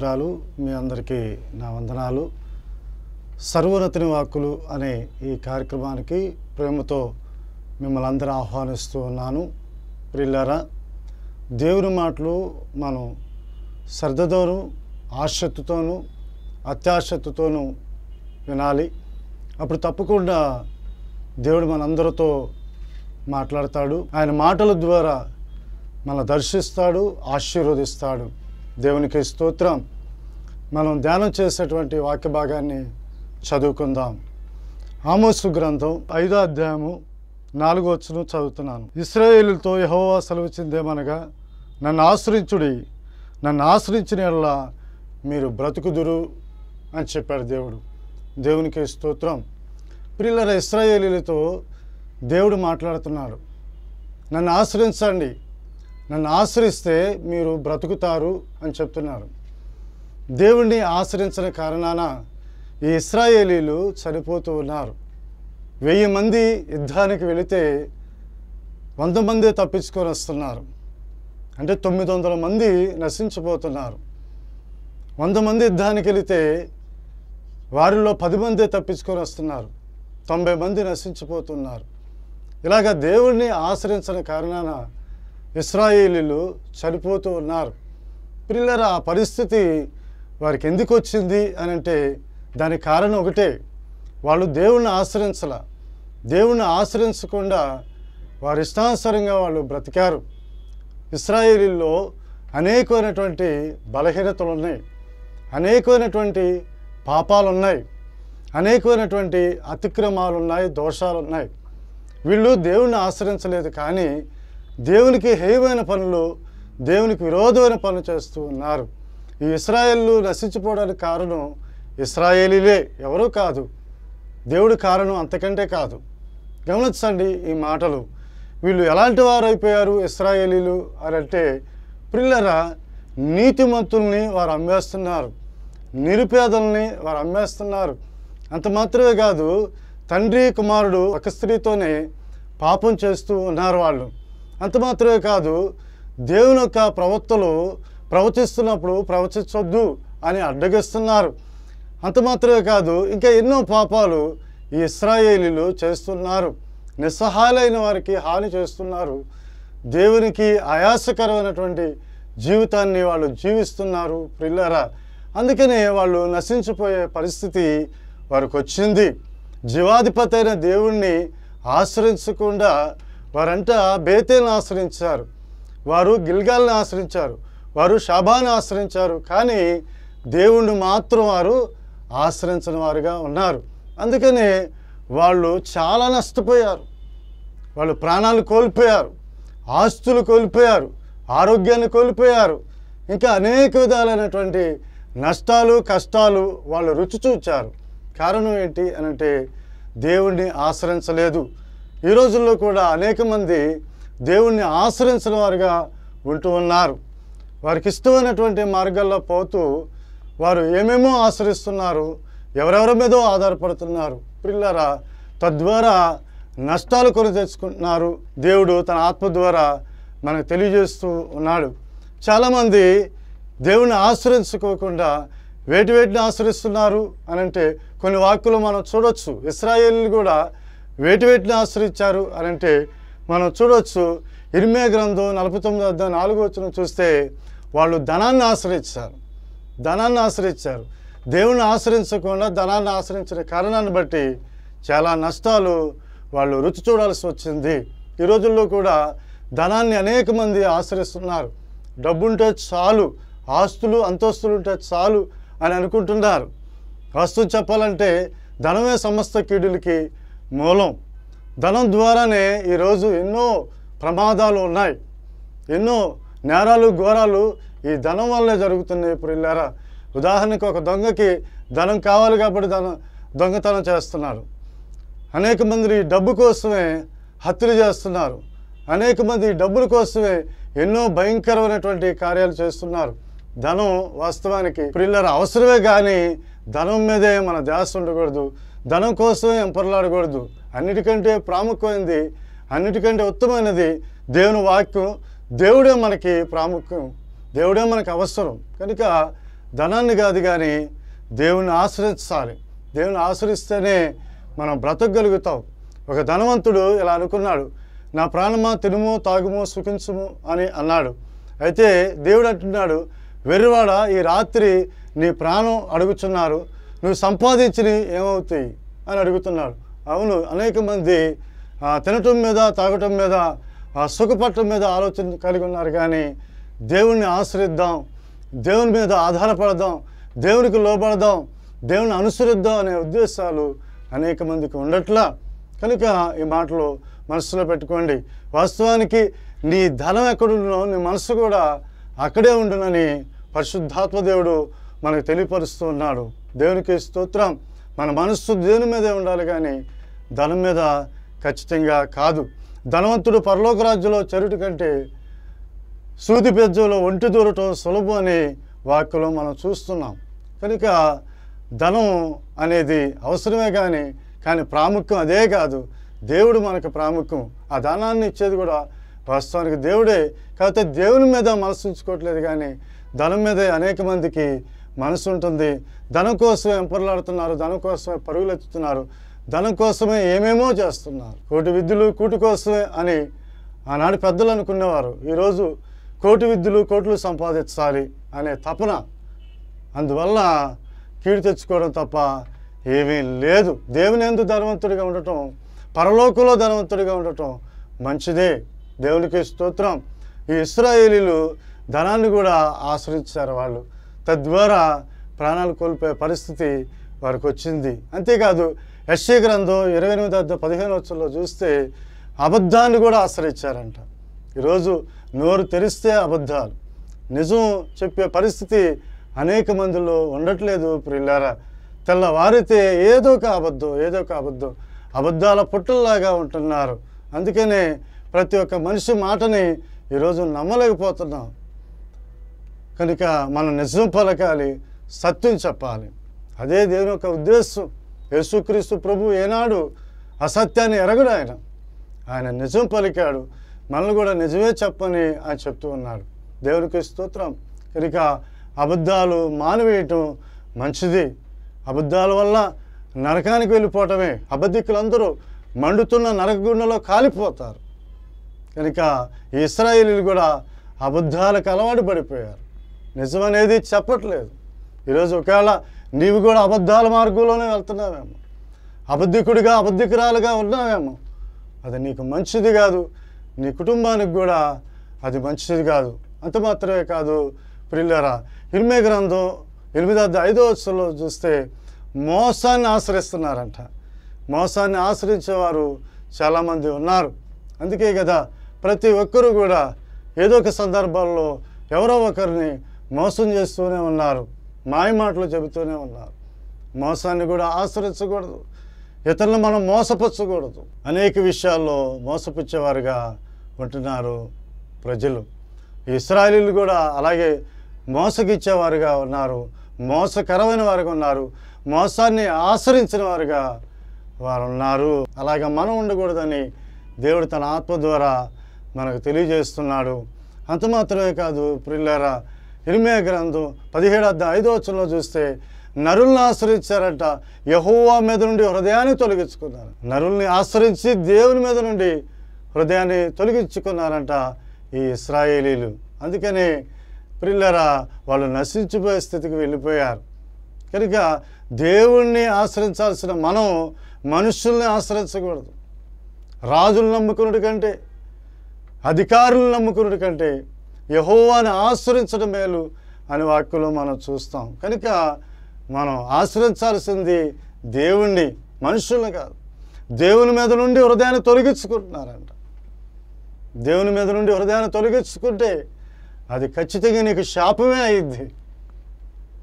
మిత్రాలు మీ అందరికీ నా వందనాలు సర్వోన్నతిని వాక్కులు అనే ఈ కార్యక్రమానికి ప్రేమతో మిమ్మల్ని అందరూ ఆహ్వానిస్తూ ఉన్నాను ప్రిల్లరా దేవుని మాటలు మనం శ్రద్ధతోనూ ఆశక్తితోనూ అత్యాశక్తితోనూ వినాలి అప్పుడు తప్పకుండా దేవుడు మనందరితో మాట్లాడతాడు ఆయన మాటల ద్వారా మన దర్శిస్తాడు ఆశీర్వదిస్తాడు దేవునికి స్తోత్రం మనం ధ్యానం చేసేటువంటి వాక్య భాగాన్ని చదువుకుందాం ఆమోసు గ్రంథం ఐదో అధ్యాయము నాలుగో వచ్చిన చదువుతున్నాను ఇస్రాయేలుతో యహోవా సెలవుచ్చిందేమనగా నన్ను ఆశ్రయించుడి నన్ను ఆశ్రయించిన మీరు బ్రతుకుదురు అని చెప్పాడు దేవుడు దేవునికి స్తోత్రం పిల్లల ఇస్రాయేలీలతో దేవుడు మాట్లాడుతున్నాడు నన్ను ఆశ్రయించండి నన్ను ఆశ్రయిస్తే మీరు బ్రతుకుతారు అని చెప్తున్నారు దేవుణ్ణి ఆశ్రయించిన కారణాన ఈ ఇస్రాయేలీలు చనిపోతూ ఉన్నారు వెయ్యి మంది యుద్ధానికి వెళితే వంద మంది తప్పించుకొని వస్తున్నారు అంటే తొమ్మిది వందల మంది నశించిపోతున్నారు వంద మంది యుద్ధానికి వెళితే వారిలో పది మంది తప్పించుకొని వస్తున్నారు తొంభై మంది నశించిపోతున్నారు ఇలాగ దేవుణ్ణి ఆశ్రయించిన కారణాన ఇస్రాయేలీలు చనిపోతూ ఉన్నారు పిల్లల ఆ పరిస్థితి వారికి ఎందుకు వచ్చింది అని అంటే దానికి కారణం ఒకటే వాళ్ళు దేవుణ్ణి ఆశ్రయించాల దేవుణ్ణి ఆశ్రయించకుండా వారి ఇష్టానుసరంగా వాళ్ళు బ్రతికారు ఇస్రాయేలీల్లో అనేకమైనటువంటి బలహీనతలు ఉన్నాయి అనేకమైనటువంటి పాపాలు ఉన్నాయి అనేకమైనటువంటి అతిక్రమాలు ఉన్నాయి దోషాలు ఉన్నాయి వీళ్ళు దేవుణ్ణి ఆశ్రయించలేదు కానీ దేవునికి హేయమైన పనులు దేవునికి విరోధమైన పనులు చేస్తూ ఉన్నారు ఈ ఇస్రాయేళ్ళు నశించిపోవడానికి కారణం ఇస్రాయేలీలే ఎవరూ కాదు దేవుడి కారణం అంతకంటే కాదు గమనించండి ఈ మాటలు వీళ్ళు ఎలాంటి వారు అయిపోయారు ఇస్రాయేలీలు అని అంటే పిల్లరా నీతిమంతుల్ని వారు అమ్మేస్తున్నారు నిరుపేదల్ని వారు అమ్మేస్తున్నారు అంత మాత్రమే కాదు తండ్రి కుమారుడు ఒక స్త్రీతోనే పాపం చేస్తూ ఉన్నారు వాళ్ళు అంతమాత్రమే కాదు దేవుని యొక్క ప్రవక్తలు ప్రవచిస్తున్నప్పుడు ప్రవచించొద్దు అని అడ్డగిస్తున్నారు అంతమాత్రమే కాదు ఇంకా ఎన్నో పాపాలు ఈ ఇస్రాయేలీలు చేస్తున్నారు నిస్సహాయులైన వారికి హాని చేస్తున్నారు దేవునికి ఆయాసకరమైనటువంటి జీవితాన్ని వాళ్ళు జీవిస్తున్నారు ప్రిల్లరా అందుకనే వాళ్ళు నశించిపోయే పరిస్థితి వారికి వచ్చింది జీవాధిపతి అయిన దేవుణ్ణి ఆశ్రయించకుండా వారంతా బేతేల్ని ఆశ్రయించారు వారు గిల్గాల్ని ఆశ్రయించారు వారు షాబాను ఆశ్రయించారు కానీ దేవుణ్ణి మాత్రం వారు ఆశ్రయించిన వారుగా ఉన్నారు అందుకనే వాళ్ళు చాలా నష్టపోయారు వాళ్ళు ప్రాణాలు కోల్పోయారు ఆస్తులు కోల్పోయారు ఆరోగ్యాన్ని కోల్పోయారు ఇంకా అనేక విధాలైనటువంటి నష్టాలు కష్టాలు వాళ్ళు రుచి చూచారు కారణం ఏంటి అనంటే దేవుణ్ణి ఆశ్రయించలేదు ఈ రోజుల్లో కూడా అనేక మంది దేవుణ్ణి ఆశ్రయించిన వారుగా ఉంటూ ఉన్నారు వారికి ఇష్టమైనటువంటి మార్గాల్లో పోతూ వారు ఏమేమో ఆశ్రయిస్తున్నారు ఎవరెవరి మీదో ఆధారపడుతున్నారు పిల్లరా తద్వారా నష్టాలు కొని తెచ్చుకుంటున్నారు దేవుడు తన ఆత్మ ద్వారా మనకు తెలియజేస్తూ ఉన్నాడు చాలామంది దేవుని ఆశ్రయించుకోకుండా వేటి వేటిని ఆశ్రయిస్తున్నారు అని అంటే కొన్ని వాక్కులు మనం చూడవచ్చు ఇస్రాయేల్ కూడా వేటి వేటిని ఆశ్రయించారు అని అంటే మనం చూడవచ్చు ఇరిమే గ్రంథం నలభై తొమ్మిది వద్ద నాలుగు వచ్చిన చూస్తే వాళ్ళు ధనాన్ని ఆశ్రయించారు ధనాన్ని ఆశ్రయించారు దేవుని ఆశ్రయించకుండా ధనాన్ని ఆశ్రయించిన కారణాన్ని బట్టి చాలా నష్టాలు వాళ్ళు రుచి చూడాల్సి వచ్చింది ఈ రోజుల్లో కూడా ధనాన్ని అనేక మంది ఆశ్రయిస్తున్నారు డబ్బుంటే చాలు ఆస్తులు అంతస్తులు ఉంటే చాలు అని అనుకుంటున్నారు వస్తువు చెప్పాలంటే ధనమే సమస్త కీడులకి మూలం ధనం ద్వారానే ఈరోజు ఎన్నో ప్రమాదాలు ఉన్నాయి ఎన్నో నేరాలు ఘోరాలు ఈ ధనం వల్లే జరుగుతున్నాయి ఇప్పుడు వెళ్ళారా ఉదాహరణకు ఒక దొంగకి ధనం కావాలి కాబట్టి ధనం దొంగతనం చేస్తున్నారు అనేక మంది డబ్బు కోసమే హత్యలు చేస్తున్నారు అనేక మంది డబ్బుల కోసమే ఎన్నో భయంకరమైనటువంటి కార్యాలు చేస్తున్నారు ధనం వాస్తవానికి ఇప్పుడు అవసరమే కానీ ధనం మీదే మన ధ్యాస ఉండకూడదు ధనం కోసం ఎంపర్లాడకూడదు అన్నిటికంటే ప్రాముఖ్యమైనది అన్నిటికంటే ఉత్తమమైనది దేవుని వాక్యం దేవుడే మనకి ప్రాముఖ్యం దేవుడే మనకు అవసరం కనుక ధనాన్ని కాదు కానీ దేవుణ్ణి ఆశ్రయించాలి దేవుని ఆశ్రయిస్తేనే మనం బ్రతకగలుగుతాం ఒక ధనవంతుడు ఇలా అనుకున్నాడు నా ప్రాణమా తినుము తాగుము సుఖించుము అని అన్నాడు అయితే దేవుడు అంటున్నాడు వెర్రివాడ ఈ రాత్రి నీ ప్రాణం అడుగుచున్నారు నువ్వు సంపాదించినవి ఏమవుతాయి అని అడుగుతున్నాడు అవును అనేక మంది తినటం మీద తాగటం మీద సుఖపట్టడం మీద ఆలోచన కలిగి ఉన్నారు కానీ దేవుణ్ణి ఆశ్రయిద్దాం దేవుని మీద ఆధారపడదాం దేవునికి లోబడదాం దేవుని అనుసరిద్దాం అనే ఉద్దేశాలు అనేక మందికి ఉండట్లా కనుక ఈ మాటలు మనసులో పెట్టుకోండి వాస్తవానికి నీ ధనం ఎక్కడున్నా నీ మనసు కూడా అక్కడే ఉండునని పరిశుద్ధాత్మ దేవుడు మనకు తెలియపరుస్తూ ఉన్నాడు దేవునికి స్తోత్రం మన మనస్సు దేవుని మీదే ఉండాలి కానీ ధనం మీద ఖచ్చితంగా కాదు ధనవంతుడు పరలోక రాజ్యంలో చెరుటు కంటే సూది పెద్దలో ఒంటి దూరటం సులభం అనే వాక్యలో మనం చూస్తున్నాం కనుక ధనం అనేది అవసరమే కానీ కానీ ప్రాముఖ్యం అదే కాదు దేవుడు మనకు ప్రాముఖ్యం ఆ ధనాన్ని ఇచ్చేది కూడా వాస్తవానికి దేవుడే కాకపోతే దేవుని మీద మనసు ఉంచుకోవట్లేదు కానీ ధనం మీద అనేక మందికి మనసు ఉంటుంది ధనం కోసమే ఎంపర్లాడుతున్నారు ధనం కోసమే ఎత్తుతున్నారు ధనం కోసమే ఏమేమో చేస్తున్నారు కోటి విద్యులు కూటి కోసమే అని ఆనాడు పెద్దలు అనుకునేవారు ఈరోజు కోటి విద్యులు కోట్లు సంపాదించాలి అనే తపన అందువల్ల కీడు తెచ్చుకోవడం తప్ప ఏమీ లేదు దేవుని ఎందు ధనవంతుడిగా ఉండటం పరలోకంలో ధనవంతుడిగా ఉండటం మంచిదే దేవునికి స్తోత్రం ఈ ఇస్రాయేలీలు ధనాన్ని కూడా ఆశ్రయించారు వాళ్ళు తద్వారా ప్రాణాలు కోల్పోయే పరిస్థితి వారికి వచ్చింది అంతేకాదు యశ్వ గ్రంథం ఇరవై ఎనిమిది పదిహేను వచ్చంలో చూస్తే అబద్ధాన్ని కూడా ఆశ్రయించారంట ఈరోజు నోరు తెరిస్తే అబద్ధాలు నిజం చెప్పే పరిస్థితి అనేక మందిలో ఉండట్లేదు ప్రిల్లారా తెల్లవారితే ఏదో ఒక అబద్ధం ఏదో ఒక అబద్ధం అబద్ధాల పుట్టల్లాగా ఉంటున్నారు అందుకనే ప్రతి ఒక్క మనిషి మాటని ఈరోజు నమ్మలేకపోతున్నాం కనుక మనం నిజం పలకాలి సత్యం చెప్పాలి అదే దేవుని యొక్క ఉద్దేశం యేసుక్రీస్తు ప్రభు ఏనాడు అసత్యాన్ని ఎరగడు ఆయన ఆయన నిజం పలికాడు మనల్ని కూడా నిజమే చెప్పని ఆయన చెప్తూ ఉన్నాడు దేవునికి స్తోత్రం కనుక అబద్ధాలు మానవేయటం మంచిది అబద్ధాల వల్ల నరకానికి వెళ్ళిపోవటమే అబద్ధికులందరూ మండుతున్న నరకగుండలో కాలిపోతారు కనుక ఇస్రాయేలీలు కూడా అబద్ధాలకు అలవాటు పడిపోయారు నిజమనేది చెప్పట్లేదు ఈరోజు ఒకవేళ నీవు కూడా అబద్ధాల మార్గంలోనే వెళ్తున్నావేమో అబద్ధికుడిగా అబద్ధికురాలుగా ఉన్నావేమో అది నీకు మంచిది కాదు నీ కుటుంబానికి కూడా అది మంచిది కాదు అంత మాత్రమే కాదు ప్రిల్లరా ఇర్మే గ్రంథం ఎనిమిదో ఐదో వచ్చంలో చూస్తే మోసాన్ని ఆశ్రయిస్తున్నారంట మోసాన్ని ఆశ్రయించేవారు చాలామంది ఉన్నారు అందుకే కదా ప్రతి ఒక్కరూ కూడా ఏదో ఒక సందర్భాల్లో ఎవరో ఒకరిని మోసం చేస్తూనే ఉన్నారు మాయ మాటలు చెబుతూనే ఉన్నారు మోసాన్ని కూడా ఆశ్రయించకూడదు ఇతరులను మనం మోసపరచకూడదు అనేక విషయాల్లో మోసపుచ్చేవారుగా ఉంటున్నారు ప్రజలు ఇస్రాయలీలు కూడా అలాగే మోసగిచ్చేవారుగా ఉన్నారు మోసకరమైన వారుగా ఉన్నారు మోసాన్ని ఆశ్రయించిన వారుగా వారు ఉన్నారు అలాగే మనం ఉండకూడదని దేవుడు తన ఆత్మ ద్వారా మనకు తెలియజేస్తున్నాడు అంత మాత్రమే కాదు ప్రిల్లరా ఇరిమే గ్రంథం పదిహేడు అద్ద ఐదో వచ్చంలో చూస్తే నరుల్ని ఆశ్రయించారట యహోవా మీద నుండి హృదయాన్ని తొలగించుకున్నారు నరుల్ని ఆశ్రయించి దేవుని మీద నుండి హృదయాన్ని తొలగించుకున్నారంట ఈ ఇస్రాయేలీలు అందుకని పిల్లరా వాళ్ళు నశించిపోయే స్థితికి వెళ్ళిపోయారు కనుక దేవుణ్ణి ఆశ్రయించాల్సిన మనం మనుషుల్ని ఆశ్రయించకూడదు రాజులు నమ్ముకున్నటు కంటే అధికారులు నమ్ముకున్నటు కంటే యహోవాని ఆశ్రయించడం మేలు అనే వాక్యంలో మనం చూస్తాం కనుక మనం ఆశ్రయించాల్సింది దేవుణ్ణి మనుషుల్ని కాదు దేవుని మీద నుండి హృదయాన్ని తొలగించుకుంటున్నారంట దేవుని మీద నుండి హృదయాన్ని తొలగించుకుంటే అది ఖచ్చితంగా నీకు శాపమే అయింది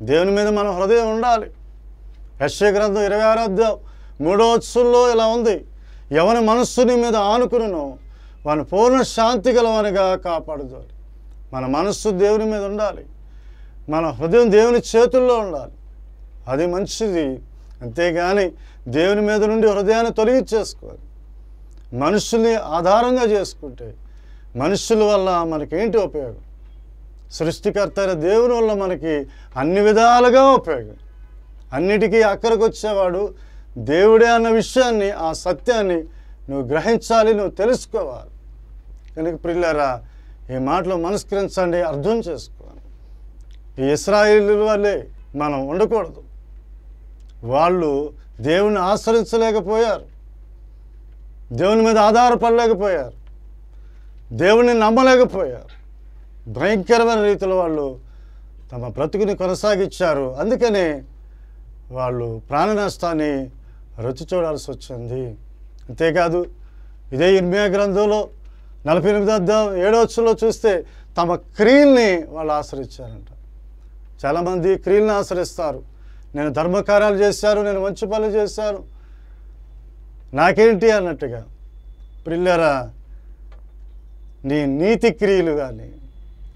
దేవుని మీద మన హృదయం ఉండాలి యశ్వ గ్రంథం ఇరవై ఆరో అధ్యాయం మూడో వత్సల్లో ఇలా ఉంది ఎవరి మనస్సుని మీద ఆనుకును వాని పూర్ణ శాంతి గలవనిగా కాపాడుదోడు మన మనస్సు దేవుని మీద ఉండాలి మన హృదయం దేవుని చేతుల్లో ఉండాలి అది మంచిది అంతేగాని దేవుని మీద నుండి హృదయాన్ని తొలగించేసుకోవాలి మనుషుల్ని ఆధారంగా చేసుకుంటే మనుషుల వల్ల మనకేంటి ఉపయోగం సృష్టికర్త అయిన దేవుని వల్ల మనకి అన్ని విధాలుగా ఉపయోగం అన్నిటికీ అక్కడికి వచ్చేవాడు దేవుడే అన్న విషయాన్ని ఆ సత్యాన్ని నువ్వు గ్రహించాలి నువ్వు తెలుసుకోవాలి కనుక ప్రిల్లరా ఈ మాటలు మనస్కరించండి అర్థం చేసుకోండి ఈ ఇస్రాయిల్ వాళ్ళే మనం ఉండకూడదు వాళ్ళు దేవుని ఆశ్రయించలేకపోయారు దేవుని మీద ఆధారపడలేకపోయారు దేవుని నమ్మలేకపోయారు భయంకరమైన రీతిలో వాళ్ళు తమ బ్రతుకుని కొనసాగించారు అందుకనే వాళ్ళు ప్రాణనష్టాన్ని రుచి చూడాల్సి వచ్చింది అంతేకాదు ఇదే ఇన్మియా గ్రంథంలో నలభై ఎనిమిది అధ్యాయం ఏడవచ్చులో చూస్తే తమ క్రియల్ని వాళ్ళు ఆశ్రయించారంట చాలామంది క్రియల్ని ఆశ్రయిస్తారు నేను ధర్మకార్యాలు చేశారు నేను మంచి పనులు చేశారు నాకేంటి అన్నట్టుగా ప్రిల్లరా నీ నీతి క్రియలు కానీ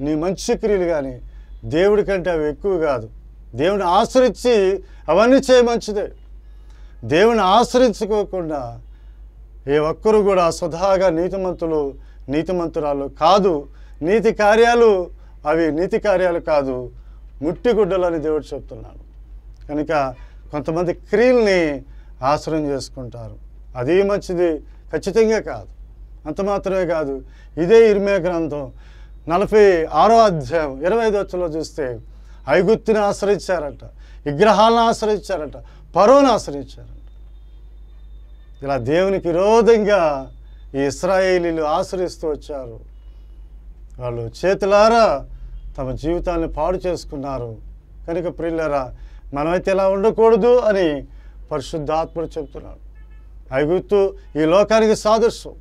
నీ మంచి క్రియలు కానీ దేవుడి కంటే అవి ఎక్కువ కాదు దేవుని ఆశ్రయించి అవన్నీ చేయ మంచిదే దేవుని ఆశ్రయించుకోకుండా ఏ ఒక్కరు కూడా స్వతహాగా నీతిమంతులు నీతిమంతురాలు కాదు నీతి కార్యాలు అవి నీతి కార్యాలు కాదు ముట్టిగుడ్డలని దేవుడు చెప్తున్నాడు కనుక కొంతమంది క్రియల్ని ఆశ్రయం చేసుకుంటారు అది మంచిది ఖచ్చితంగా కాదు అంత మాత్రమే కాదు ఇదే ఇరుమే గ్రంథం నలభై ఆరో అధ్యాయం ఇరవై ఐదు వచ్చలో చూస్తే ఐగుత్తిని ఆశ్రయించారట విగ్రహాలను ఆశ్రయించారట పరువును ఆశ్రయించారట ఇలా దేవునికి విరోధంగా ఈ ఇస్రాయేలీలు ఆశ్రయిస్తూ వచ్చారు వాళ్ళు చేతులారా తమ జీవితాన్ని పాడు చేసుకున్నారు కనుక ప్రిల్లరా మనమైతే ఇలా ఉండకూడదు అని పరిశుద్ధాత్ముడు చెబుతున్నాడు ఐగుత్తు ఈ లోకానికి సాదృశ్యం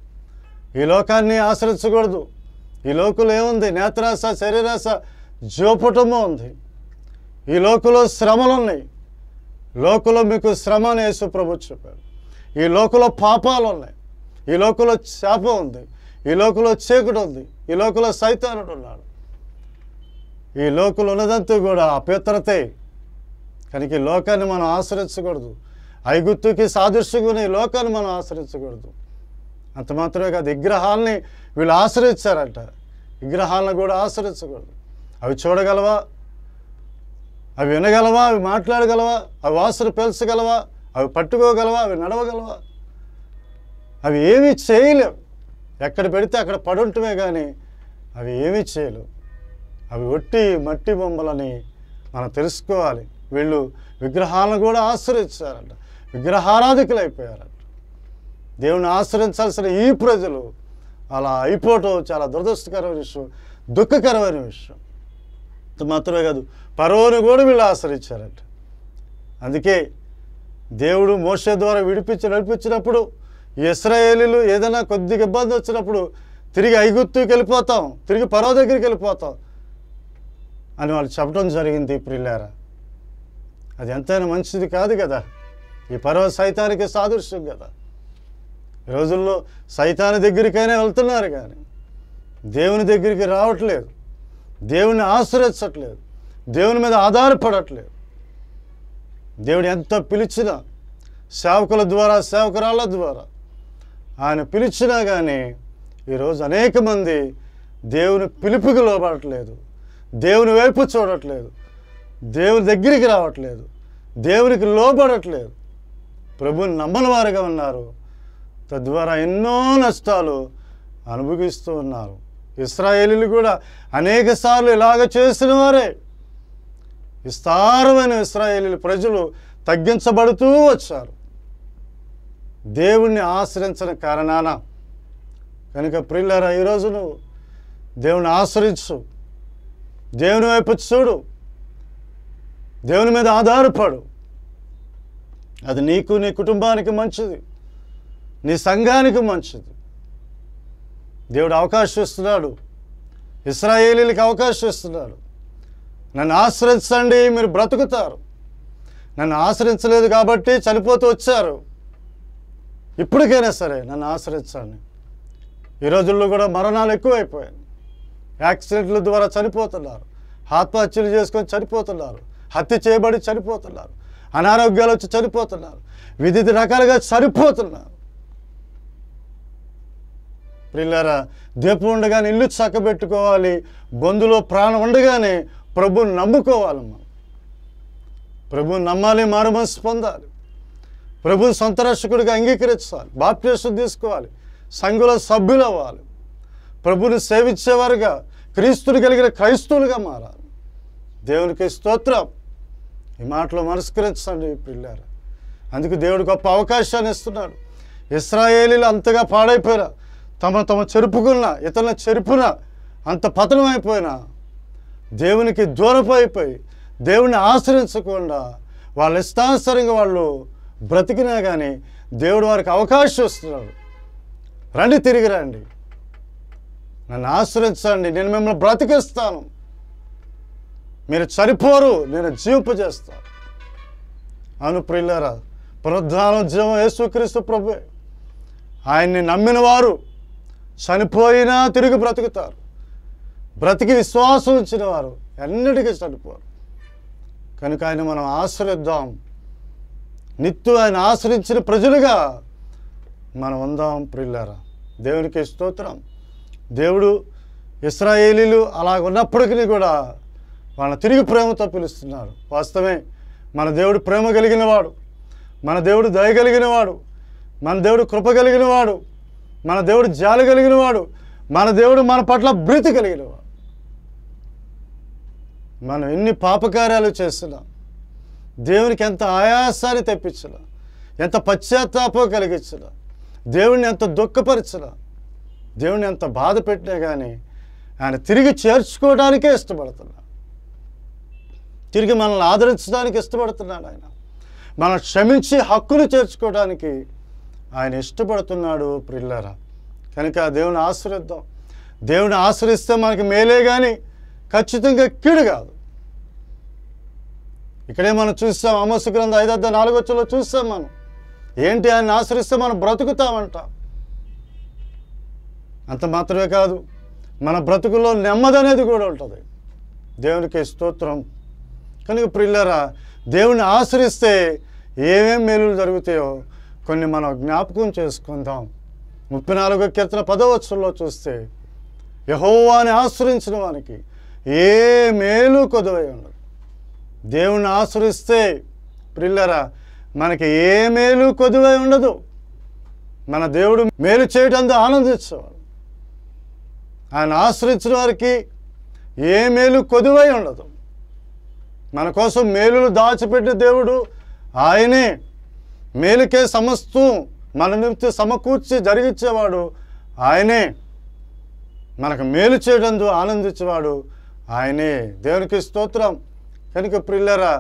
ఈ లోకాన్ని ఆశ్రయించకూడదు ఈ లోకంలో ఏముంది నేత్రాస శరీరాస జోపటము ఉంది ఈ లోకంలో శ్రమలు ఉన్నాయి లోకంలో మీకు శ్రమ అనేసి ప్రభుత్వం చెప్పారు ఈ లోకంలో పాపాలు ఉన్నాయి ఈ లోకంలో శాపం ఉంది ఈ లోకంలో చీకటి ఉంది ఈ లోకంలో సైతానుడు ఉన్నాడు ఈ లోకంలో ఉన్నదంతా కూడా అపవిత్రతే కనుక ఈ లోకాన్ని మనం ఆశ్రయించకూడదు ఐగుత్తుకి సాదృశ్యమైన ఈ లోకాన్ని మనం ఆశ్రయించకూడదు అంత మాత్రమే కాదు విగ్రహాలని వీళ్ళు ఆశ్రయించారంట విగ్రహాలను కూడా ఆశ్రయించకూడదు అవి చూడగలవా అవి వినగలవా అవి మాట్లాడగలవా అవి వాసన పీల్చగలవా అవి పట్టుకోగలవా అవి నడవగలవా అవి ఏమీ చేయలేవు ఎక్కడ పెడితే అక్కడ పడుంటమే కానీ అవి ఏమీ చేయలేవు అవి ఒట్టి మట్టి బొమ్మలని మనం తెలుసుకోవాలి వీళ్ళు విగ్రహాలను కూడా ఆశ్రయించారంట విగ్రహారాధికులు అయిపోయారంట దేవుని ఆశ్రయించాల్సిన ఈ ప్రజలు అలా అయిపోవటం చాలా దురదృష్టకరమైన విషయం దుఃఖకరమైన విషయం మాత్రమే కాదు పరోను కూడా వీళ్ళు ఆశ్రయించారంట అందుకే దేవుడు మోస ద్వారా విడిపించి నడిపించినప్పుడు ఇస్రాయేలీలు ఏదైనా కొద్దిగా ఇబ్బంది వచ్చినప్పుడు తిరిగి ఐగుత్తుకి వెళ్ళిపోతాం తిరిగి పరో దగ్గరికి వెళ్ళిపోతాం అని వాళ్ళు చెప్పడం జరిగింది ప్రిల్లారా అది ఎంతైనా మంచిది కాదు కదా ఈ పర్వ సైతానికి సాదృశ్యం కదా ఈ రోజుల్లో సైతాన దగ్గరికైనా వెళ్తున్నారు కానీ దేవుని దగ్గరికి రావట్లేదు దేవుని ఆశ్రయించట్లేదు దేవుని మీద ఆధారపడట్లేదు దేవుడు ఎంత పిలిచినా సేవకుల ద్వారా సేవకురాళ్ళ ద్వారా ఆయన పిలిచినా కానీ ఈరోజు అనేక మంది దేవుని పిలుపుకి లోపడట్లేదు దేవుని వైపు చూడట్లేదు దేవుని దగ్గరికి రావట్లేదు దేవునికి లోపడట్లేదు ప్రభుని నమ్మని వారుగా ఉన్నారు తద్వారా ఎన్నో నష్టాలు అనుభవిస్తూ ఉన్నారు ఇస్రాయేలీలు కూడా అనేక సార్లు ఇలాగ చేసిన వారే విస్తారమైన ఇస్రాయేలీలు ప్రజలు తగ్గించబడుతూ వచ్చారు దేవుణ్ణి ఆశ్రయించిన కారణాన కనుక ప్రిల్లరా ఈరోజు నువ్వు దేవుని ఆశ్రయించు దేవుని వైపు చూడు దేవుని మీద ఆధారపడు అది నీకు నీ కుటుంబానికి మంచిది నీ సంఘానికి మంచిది దేవుడు అవకాశం ఇస్తున్నాడు ఇస్రాయేలీలకి అవకాశం ఇస్తున్నాడు నన్ను ఆశ్రయించండి మీరు బ్రతుకుతారు నన్ను ఆశ్రయించలేదు కాబట్టి చనిపోతూ వచ్చారు ఇప్పటికైనా సరే నన్ను ఆశ్రయించండి ఈ రోజుల్లో కూడా మరణాలు ఎక్కువైపోయాయి యాక్సిడెంట్ల ద్వారా చనిపోతున్నారు ఆత్మహత్యలు చేసుకొని చనిపోతున్నారు హత్య చేయబడి చనిపోతున్నారు అనారోగ్యాలు వచ్చి చనిపోతున్నారు విధి రకాలుగా చనిపోతున్నారు పిల్లరా దీపం ఉండగానే ఇల్లు చక్కబెట్టుకోవాలి బంధులో ప్రాణం ఉండగానే ప్రభుని నమ్ముకోవాలి మనం ప్రభుని నమ్మాలి మారు మనసు పొందాలి ప్రభు సొంత రక్షకుడిగా అంగీకరించాలి బాప్టిస్టు తీసుకోవాలి సంఘుల సభ్యులు అవ్వాలి ప్రభుని సేవించేవారుగా క్రీస్తుని కలిగిన క్రైస్తువులుగా మారాలి దేవునికి స్తోత్రం ఈ మాటలో మనస్కరించండి పిల్లారు అందుకు దేవుడు గొప్ప అవకాశాన్ని ఇస్తున్నాడు ఇస్రాయేలీలు అంతగా పాడైపోయినా తమ తమ చెరుపుకున్న ఇతరుల చెరుపున అంత పతనం అయిపోయినా దేవునికి దూరపైపోయి దేవుణ్ణి ఆశ్రయించకుండా వాళ్ళ ఇష్టానుసరంగా వాళ్ళు బ్రతికినా కానీ దేవుడు వారికి అవకాశం ఇస్తున్నాడు రండి తిరిగి రండి నన్ను ఆశ్రయించండి నేను మిమ్మల్ని బ్రతికిస్తాను మీరు చనిపోరు నేను జీవింపు చేస్తాను అను ప్రియులరా పునరుద్ధానం జీవం యేసుక్రీస్తు ప్రభు ఆయన్ని నమ్మిన వారు చనిపోయినా తిరిగి బ్రతుకుతారు బ్రతికి విశ్వాసం ఇచ్చిన వారు ఎన్నిటికీ చనిపోరు కనుక ఆయన మనం ఆశ్రయిద్దాం నిత్యం ఆయన ఆశ్రయించిన ప్రజలుగా మనం ఉందాం ప్రిల్లారా దేవునికి స్తోత్రం దేవుడు ఇస్రాయేలీలు అలాగ ఉన్నప్పటికీ కూడా వాళ్ళని తిరిగి ప్రేమతో పిలుస్తున్నారు వాస్తవమే మన దేవుడు ప్రేమ కలిగినవాడు మన దేవుడు దయ కలిగినవాడు మన దేవుడు కృప కలిగిన వాడు మన దేవుడు జాలి కలిగినవాడు మన దేవుడు మన పట్ల బ్రీతి కలిగినవాడు మనం ఎన్ని పాపకార్యాలు చేస్తున్నాం దేవునికి ఎంత ఆయాసాన్ని తెప్పించిన ఎంత పశ్చాత్తాపం కలిగించిన దేవుణ్ణి ఎంత దుఃఖపరిచిన దేవుడిని ఎంత బాధ పెట్టినా కానీ ఆయన తిరిగి చేర్చుకోవడానికే ఇష్టపడుతున్నా తిరిగి మనల్ని ఆదరించడానికి ఇష్టపడుతున్నాడు ఆయన మనం క్షమించి హక్కును చేర్చుకోవడానికి ఆయన ఇష్టపడుతున్నాడు ప్రిల్లరా కనుక దేవుని ఆశ్రయిద్దాం దేవుని ఆశ్రయిస్తే మనకి మేలే కానీ ఖచ్చితంగా కీడు కాదు ఇక్కడే మనం చూస్తాం అమోసు గ్రంథం ఐదద్ద నాలుగొచ్చలో చూస్తాం మనం ఏంటి ఆయన ఆశ్రయిస్తే మనం బ్రతుకుతామంట అంత మాత్రమే కాదు మన బ్రతుకుల్లో నెమ్మది అనేది కూడా ఉంటుంది దేవునికి స్తోత్రం కనుక ప్రిల్లరా దేవుని ఆశ్రయిస్తే ఏమేం మేలులు జరుగుతాయో కొన్ని మనం జ్ఞాపకం చేసుకుందాం ముప్పై నాలుగో కీర్తన పదవచ్చుల్లో చూస్తే యహోవాని ఆశ్రయించిన వానికి ఏ మేలు కొదవై ఉండదు దేవుణ్ణి ఆశ్రయిస్తే ప్రిల్లరా మనకి ఏ మేలు కొద్దిగా ఉండదు మన దేవుడు మేలు చేయటంతో ఆనందించేవాడు ఆయన ఆశ్రయించిన వారికి ఏ మేలు కొదువై ఉండదు మన కోసం మేలులు దాచిపెట్టిన దేవుడు ఆయనే మేలుకే సమస్తం మన నిమిత్తి సమకూర్చి జరిగించేవాడు ఆయనే మనకు మేలు చేయడం ఆనందించేవాడు ఆయనే దేవునికి స్తోత్రం కనుక ప్రిల్లరా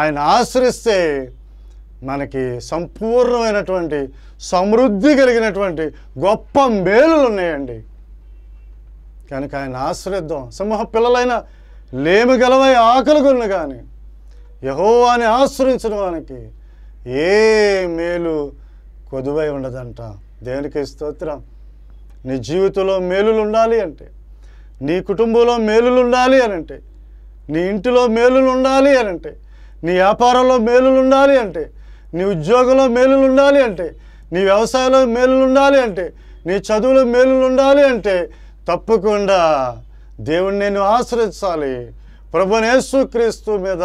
ఆయన ఆశ్రయిస్తే మనకి సంపూర్ణమైనటువంటి సమృద్ధి కలిగినటువంటి గొప్ప మేలులు ఉన్నాయండి కనుక ఆయన ఆశ్రయిద్దాం సింహ పిల్లలైన లేమి గలవై ఆకలిగొన్న కానీ యహోవాని ఆశ్రయించిన వానికి ఏ మేలు కొదువై ఉండదంట దేనికి స్తోత్రం నీ జీవితంలో మేలులు ఉండాలి అంటే నీ కుటుంబంలో మేలులు ఉండాలి అని అంటే నీ ఇంటిలో మేలులు ఉండాలి అని అంటే నీ వ్యాపారంలో మేలులు ఉండాలి అంటే నీ ఉద్యోగంలో మేలులు ఉండాలి అంటే నీ వ్యవసాయంలో మేలులు ఉండాలి అంటే నీ చదువులో మేలులు ఉండాలి అంటే తప్పకుండా దేవుణ్ణి నేను ఆశ్రయించాలి ప్రభునేసు క్రీస్తు మీద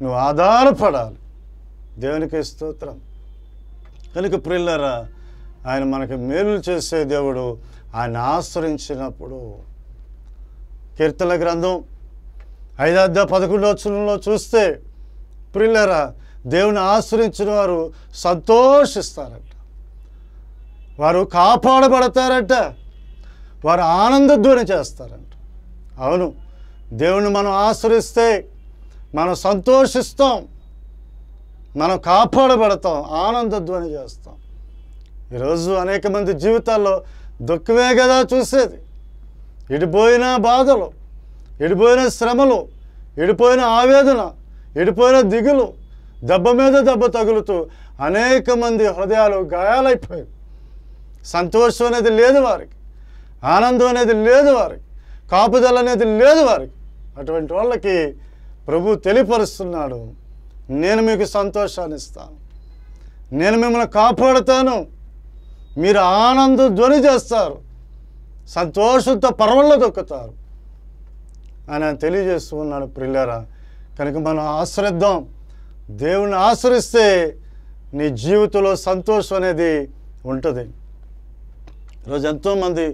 నువ్వు ఆధారపడాలి దేవునికి స్తోత్రం కనుక ప్రిల్లరా ఆయన మనకి మేలులు చేసే దేవుడు ఆయన ఆశ్రయించినప్పుడు కీర్తన గ్రంథం ఐదాద్య పదకొండు వచనంలో చూస్తే ప్రిల్లరా దేవుని ఆశ్రయించిన వారు సంతోషిస్తారట వారు కాపాడబడతారట వారు ఆనందధ్వని చేస్తారంట అవును దేవుని మనం ఆశ్రయిస్తే మనం సంతోషిస్తాం మనం కాపాడబడతాం ఆనందధ్వని చేస్తాం ఈరోజు అనేక మంది జీవితాల్లో దుఃఖమే కదా చూసేది ఇటు పోయినా బాధలు ఎడిపోయిన శ్రమలు ఎడిపోయిన ఆవేదన ఎడిపోయిన దిగులు దెబ్బ మీద దెబ్బ తగులుతూ అనేక మంది హృదయాలు గాయాలైపోయాయి సంతోషం అనేది లేదు వారికి ఆనందం అనేది లేదు వారికి కాపుదల అనేది లేదు వారికి అటువంటి వాళ్ళకి ప్రభు తెలియపరుస్తున్నాడు నేను మీకు సంతోషాన్ని ఇస్తాను నేను మిమ్మల్ని కాపాడుతాను మీరు ఆనంద ధ్వని చేస్తారు సంతోషంతో పర్వంలో దొక్కుతారు ఆయన తెలియజేస్తూ ఉన్నాడు ప్రిల్లారా కనుక మనం ఆశ్రద్దాం దేవుని ఆశ్రయిస్తే నీ జీవితంలో సంతోషం అనేది ఉంటుంది ఈరోజు ఎంతోమంది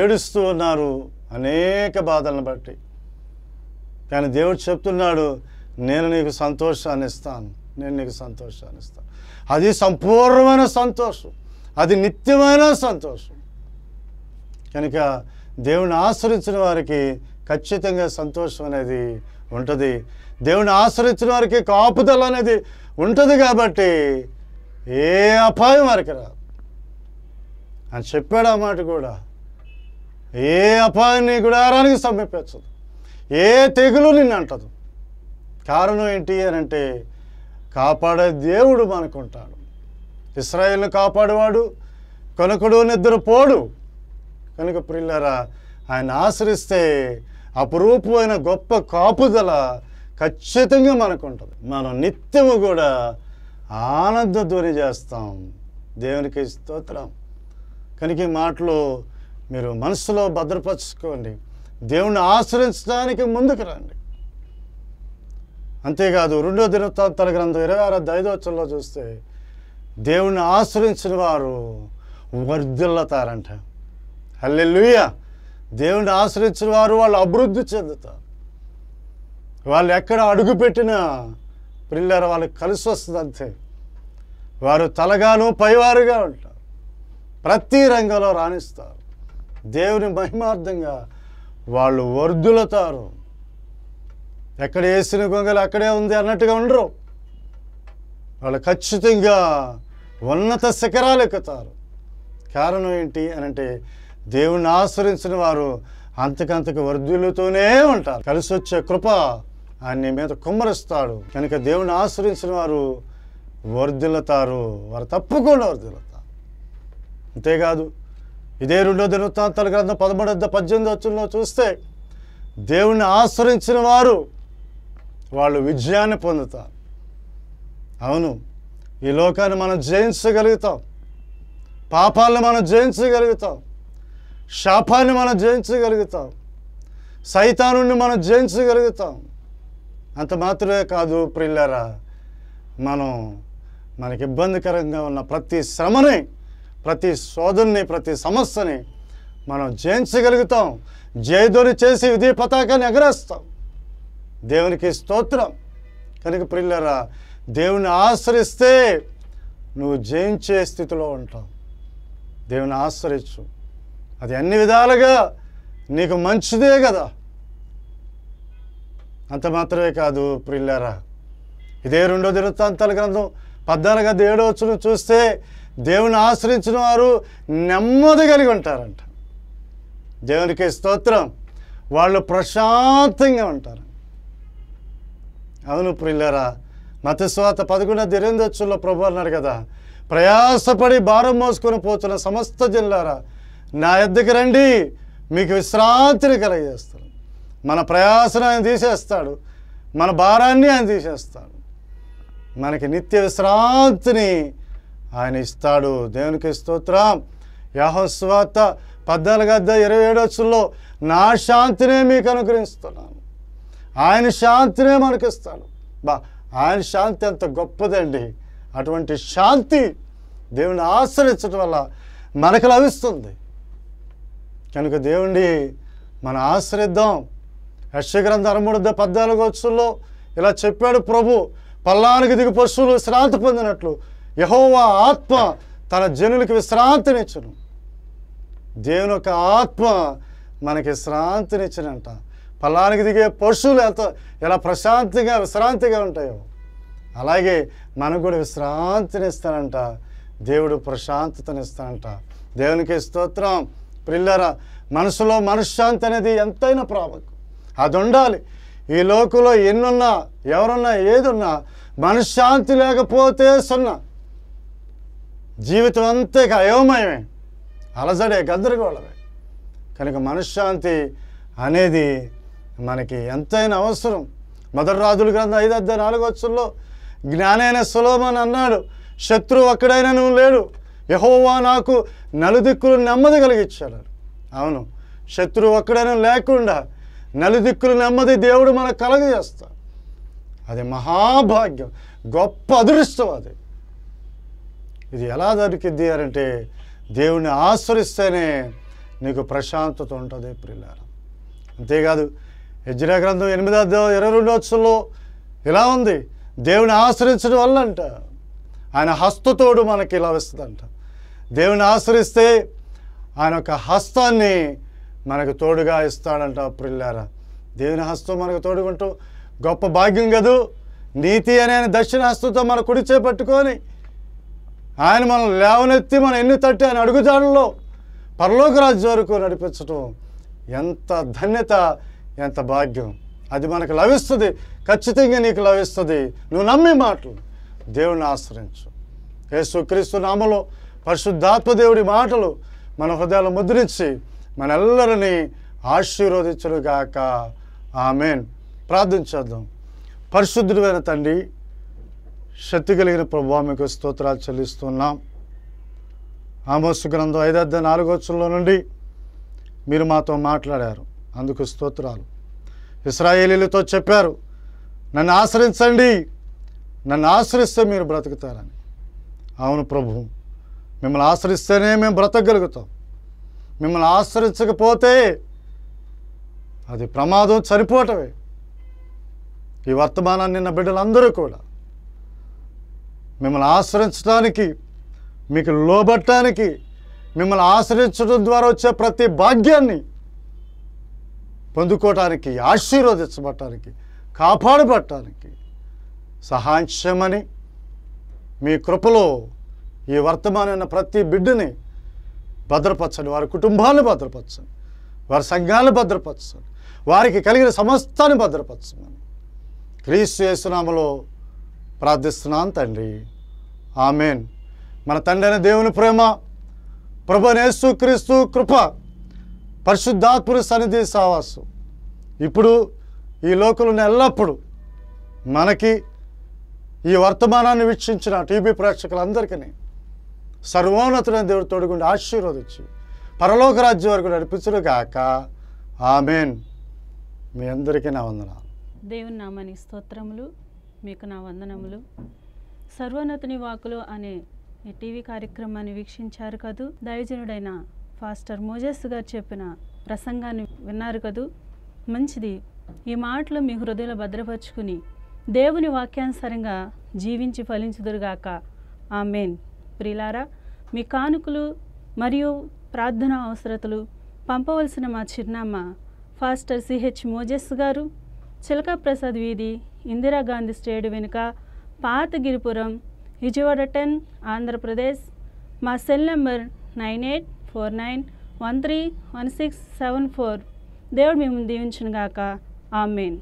ఏడుస్తూ ఉన్నారు అనేక బాధలను బట్టి కానీ దేవుడు చెప్తున్నాడు నేను నీకు సంతోషాన్ని ఇస్తాను నేను నీకు సంతోషాన్ని ఇస్తాను అది సంపూర్ణమైన సంతోషం అది నిత్యమైన సంతోషం కనుక దేవుని ఆశ్రయించిన వారికి ఖచ్చితంగా సంతోషం అనేది ఉంటుంది దేవుని ఆశ్రయించిన వారికి కాపుదల అనేది ఉంటుంది కాబట్టి ఏ అపాయం వారికి రాదు అని చెప్పాడు ఆ మాట కూడా ఏ అపాయాన్ని గుడారానికి సమీపించదు ఏ తెగులు నిన్ను అంటదు కారణం ఏంటి అని అంటే కాపాడే దేవుడు మనకుంటాడు ఇస్రాయల్ని కాపాడేవాడు నిద్ర పోడు కనుక ప్రిల్లరా ఆయన ఆశ్రయిస్తే అపురూపమైన గొప్ప కాపుదల ఖచ్చితంగా మనకు ఉంటుంది మనం నిత్యము కూడా ఆనంద ధ్వని చేస్తాం దేవునికి స్తోత్రం కనుక ఈ మాటలు మీరు మనసులో భద్రపరచుకోండి దేవుణ్ణి ఆశ్రయించడానికి ముందుకు రండి అంతేకాదు రెండో దినవృత్తాంతాల గ్రంథం ఇరవై ఆరు ఐదవచంలో చూస్తే దేవుణ్ణి ఆశ్రయించిన వారు వర్ధిల్లతారంట హల్లెలుయ్యా దేవుని ఆశ్రయించిన వారు వాళ్ళు అభివృద్ధి చెందుతారు వాళ్ళు ఎక్కడ పెట్టినా పిల్లలు వాళ్ళకి కలిసి వస్తుంది అంతే వారు తలగాను పైవారుగా ఉంటారు ప్రతి రంగంలో రాణిస్తారు దేవుని మహిమార్థంగా వాళ్ళు వర్ధులతారు ఎక్కడ వేసిన గొంగలు అక్కడే ఉంది అన్నట్టుగా ఉండరు వాళ్ళు ఖచ్చితంగా ఉన్నత శిఖరాలు ఎక్కుతారు కారణం ఏంటి అని అంటే దేవుణ్ణి ఆశ్రయించిన వారు అంతకంతకు వర్ధులతోనే ఉంటారు కలిసి వచ్చే కృప ఆయన్ని మీద కుమ్మరిస్తాడు కనుక దేవుణ్ణి ఆశ్రయించిన వారు వర్ధిల్లుతారు వారు తప్పకుండా వర్ధిల్లుతారు అంతేకాదు ఇదే రెండో దినవృత్తాంతాల గ్రంథం పదమూడవ పద్దెనిమిది వచ్చంలో చూస్తే దేవుణ్ణి ఆశ్రయించిన వారు వాళ్ళు విజయాన్ని పొందుతారు అవును ఈ లోకాన్ని మనం జయించగలుగుతాం పాపాలను మనం జయించగలుగుతాం శాపాన్ని మనం జయించగలుగుతాం సైతాను మనం జయించగలుగుతాం అంత మాత్రమే కాదు ప్రిల్లరా మనం మనకి ఇబ్బందికరంగా ఉన్న ప్రతి శ్రమని ప్రతి శోధనని ప్రతి సమస్యని మనం జయించగలుగుతాం జయధ్వని చేసి విధి పతాకాన్ని ఎగరేస్తాం దేవునికి స్తోత్రం కనుక ప్రిల్లరా దేవుని ఆశ్రయిస్తే నువ్వు జయించే స్థితిలో ఉంటావు దేవుని ఆశ్రయించు అది అన్ని విధాలుగా నీకు మంచిదే కదా అంత మాత్రమే కాదు ప్రిల్లారా ఇదే రెండో దృత్తాంతాల గ్రంథం పద్నాలుగు అది ఏడో వచ్చును చూస్తే దేవుని ఆశ్రయించిన వారు నెమ్మది కలిగి ఉంటారంట దేవునికి స్తోత్రం వాళ్ళు ప్రశాంతంగా ఉంటారు అవును ప్రిల్లరా మతస్వాత పదకొండ దిరందొచ్చుల్లో ప్రభు అన్నారు కదా ప్రయాసపడి భారం మోసుకొని పోతున్న సమస్త జిల్లారా నా ఎద్దుకు రండి మీకు విశ్రాంతిని కలగజేస్తాను మన ప్రయాసను ఆయన తీసేస్తాడు మన భారాన్ని ఆయన తీసేస్తాడు మనకి నిత్య విశ్రాంతిని ఆయన ఇస్తాడు దేవునికి స్తోత్రం యహస్వాత పద్నాలుగు అద్ద ఇరవై ఏడొచ్చుల్లో నా శాంతినే మీకు అనుగ్రహిస్తున్నాను ఆయన శాంతినే మనకిస్తాడు బా ఆయన శాంతి ఎంత గొప్పదండి అటువంటి శాంతి దేవుని ఆశ్రయించడం వల్ల మనకు లభిస్తుంది కనుక దేవుణ్ణి మన ఆశ్రయిద్దాం యక్షగ్రంథ అనుమూడద పద్నాలుగు వచ్చుల్లో ఇలా చెప్పాడు ప్రభు పల్లానికి దిగు పశువులు శ్రాంతి పొందినట్లు యహోవా ఆత్మ తన జనులకు విశ్రాంతినిచ్చును దేవుని యొక్క ఆత్మ మనకి శ్రాంతినిచ్చినంట పల్లానికి దిగే పశువులు ఎంత ఎలా ప్రశాంతిగా విశ్రాంతిగా ఉంటాయో అలాగే మనకు కూడా విశ్రాంతినిస్తానంట దేవుడు ప్రశాంతతనిస్తానంట దేవునికి స్తోత్రం పిల్లరా మనసులో మనశ్శాంతి అనేది ఎంతైనా ప్రాబ్లం అది ఉండాలి ఈ లోకంలో ఎన్నున్నా ఎవరున్నా ఏదున్నా మనశ్శాంతి లేకపోతే సున్నా జీవితం అంతే అయోమయమే అలజడే గద్దరగోళమే కనుక మనశ్శాంతి అనేది మనకి ఎంతైనా అవసరం మొదటి రాజుల గ్రంథం ఐదు అద్దె నాలుగు వచ్చుల్లో జ్ఞానైన సులోమని అన్నాడు శత్రువు ఒక్కడైనా నువ్వు లేడు యహోవా నాకు నలుదిక్కులు నెమ్మది కలిగించాడు అవును శత్రువు ఒక్కడైనా లేకుండా నలుదిక్కులు నెమ్మది దేవుడు మనకు కలగజేస్తాడు అది మహాభాగ్యం గొప్ప అదృష్టం అది ఇది ఎలా దొరికిద్ది అంటే దేవుని ఆశ్రయిస్తేనే నీకు ప్రశాంతత ఉంటుంది ప్రిల్లార అంతేకాదు యజ్రా గ్రంథం ఎనిమిదో ఇరవై రెండో ఇలా ఉంది దేవుని ఆశ్రయించడం వల్ల అంట ఆయన హస్తతోడు మనకి ఇలా వస్తుందంట దేవుని ఆశ్రయిస్తే ఆయన యొక్క హస్తాన్ని మనకు తోడుగా ఇస్తాడంట ప్రిల్లారా దేవుని హస్తం మనకు తోడుకుంటూ గొప్ప భాగ్యం కదూ నీతి అనే దక్షిణ హస్తంతో మన కుడి చేపట్టుకొని ఆయన మనం లేవనెత్తి మనం ఎన్ని తట్టి ఆయన అడుగుదాడులో పరలోక వరకు నడిపించడం ఎంత ధన్యత ఎంత భాగ్యం అది మనకు లభిస్తుంది ఖచ్చితంగా నీకు లభిస్తుంది నువ్వు నమ్మే మాటలు దేవుని ఆశ్రయించు ఏసుక్రీస్తు నామలో పరిశుద్ధాత్మదేవుడి మాటలు మన హృదయాలు ముద్రించి మనెల్లరినీ ఆశీర్వదించునుగాక ఆమెన్ ప్రార్థించేద్దాం పరిశుద్ధుడైన తండ్రి శక్తి కలిగిన ప్రభావ మీకు స్తోత్రాలు చెల్లిస్తున్నాం ఆమోసు గ్రంథం నాలుగో నాలుగోత్సవంలో నుండి మీరు మాతో మాట్లాడారు అందుకు స్తోత్రాలు ఇస్రాయేలీలతో చెప్పారు నన్ను ఆశ్రయించండి నన్ను ఆశ్రయిస్తే మీరు బ్రతుకుతారని అవును ప్రభు మిమ్మల్ని ఆశ్రయిస్తేనే మేము బ్రతకగలుగుతాం మిమ్మల్ని ఆశ్రయించకపోతే అది ప్రమాదం చనిపోవటమే ఈ వర్తమానాన్ని నిన్న బిడ్డలందరూ కూడా మిమ్మల్ని ఆశ్రయించడానికి మీకు లోబట్టడానికి మిమ్మల్ని ఆశ్రయించడం ద్వారా వచ్చే ప్రతి భాగ్యాన్ని పొందుకోవటానికి ఆశీర్వదించబట్టడానికి కాపాడబట్టడానికి సహాయం చేయమని మీ కృపలో ఈ వర్తమానమైన ప్రతి బిడ్డని భద్రపరచండి వారి కుటుంబాలను భద్రపరచండి వారి సంఘాలను భద్రపరచండి వారికి కలిగిన సమస్తాన్ని భద్రపరచమని క్రీస్తు యేసునామలో ప్రార్థిస్తున్నాను తండ్రి ఆమెన్ మన తండ్రి అయిన దేవుని ప్రేమ ప్రభనేసు క్రీస్తు కృప పరిశుద్ధాత్మని సన్నిధి సావాసు ఇప్పుడు ఈ లోకంలో ఎల్లప్పుడూ మనకి ఈ వర్తమానాన్ని వీక్షించిన టీవీ ప్రేక్షకులందరికీ సర్వోన్నతులైన దేవుడు తోడుగుండి ఆశీర్వదించి పరలోక రాజ్యం వరకు నడిపించడు కాక ఆమెన్ మీ అందరికీ నా వందన దేవుని నామని స్తోత్రములు మీకు నా వందనములు సర్వోన్నతుని వాకులు అనే టీవీ కార్యక్రమాన్ని వీక్షించారు కదూ దైవజనుడైన ఫాస్టర్ మోజస్ గారు చెప్పిన ప్రసంగాన్ని విన్నారు కదూ మంచిది ఈ మాటలు మీ హృదయంలో భద్రపరుచుకుని దేవుని వాక్యానుసారంగా జీవించి ఫలించుదురుగాక ఆమెన్ ప్రిలారా మీ కానుకలు మరియు ప్రార్థన అవసరతలు పంపవలసిన మా చిరునామా ఫాస్టర్ సిహెచ్ మోజెస్ గారు చిలక ప్రసాద్ వీధి ఇందిరాగాంధీ స్టేడియం వెనుక పాత గిరిపురం విజయవాడ టెన్ ఆంధ్రప్రదేశ్ మా cell number nine eight four nine one three one six seven four దేవుడు మేము ఆ ఆమెన్